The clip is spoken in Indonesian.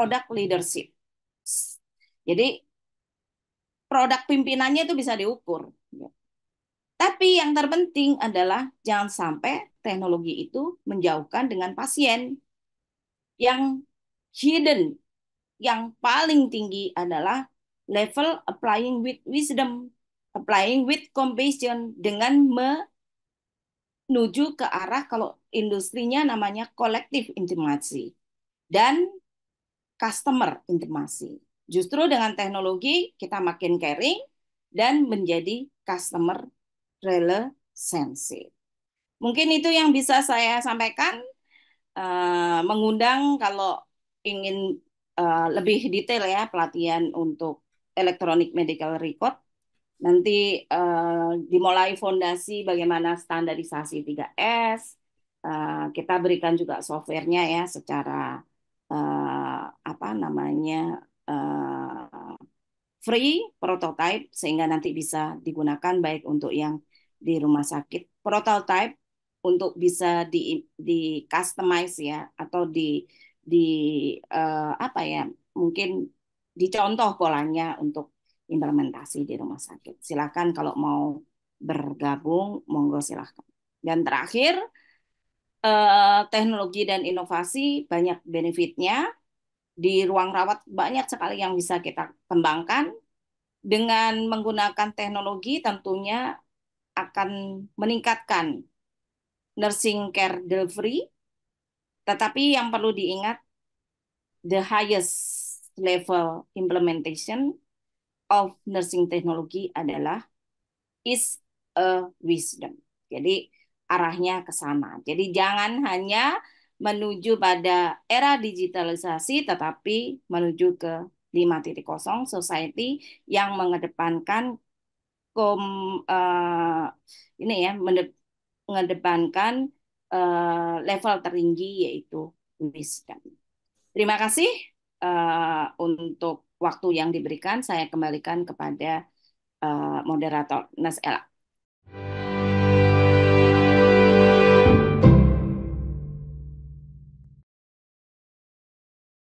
produk leadership. Jadi produk pimpinannya itu bisa diukur. Tapi yang terpenting adalah jangan sampai teknologi itu menjauhkan dengan pasien. Yang hidden, yang paling tinggi adalah level applying with wisdom, applying with compassion dengan menuju ke arah kalau industrinya namanya kolektif intimasi dan customer intimasi. Justru dengan teknologi kita makin caring dan menjadi customer relationship. Mungkin itu yang bisa saya sampaikan. Uh, mengundang kalau ingin uh, lebih detail ya pelatihan untuk electronic medical record. Nanti uh, dimulai fondasi bagaimana standarisasi 3S. Uh, kita berikan juga softwarenya ya secara uh, apa namanya uh, free prototype sehingga nanti bisa digunakan baik untuk yang di rumah sakit prototype untuk bisa di di customize ya atau di di uh, apa ya mungkin dicontoh polanya untuk implementasi di rumah sakit. Silakan kalau mau bergabung monggo silahkan. Dan terakhir eh, teknologi dan inovasi banyak benefitnya. Di ruang rawat banyak sekali yang bisa kita kembangkan. Dengan menggunakan teknologi tentunya akan meningkatkan nursing care delivery. Tetapi yang perlu diingat, the highest level implementation of nursing technology adalah is a wisdom. Jadi arahnya ke sana. Jadi jangan hanya menuju pada era digitalisasi tetapi menuju ke 5.0 society yang mengedepankan kom uh, ini ya mengedepankan uh, level tertinggi yaitu wisdom. Terima kasih uh, untuk waktu yang diberikan saya kembalikan kepada uh, moderator Nas Ella.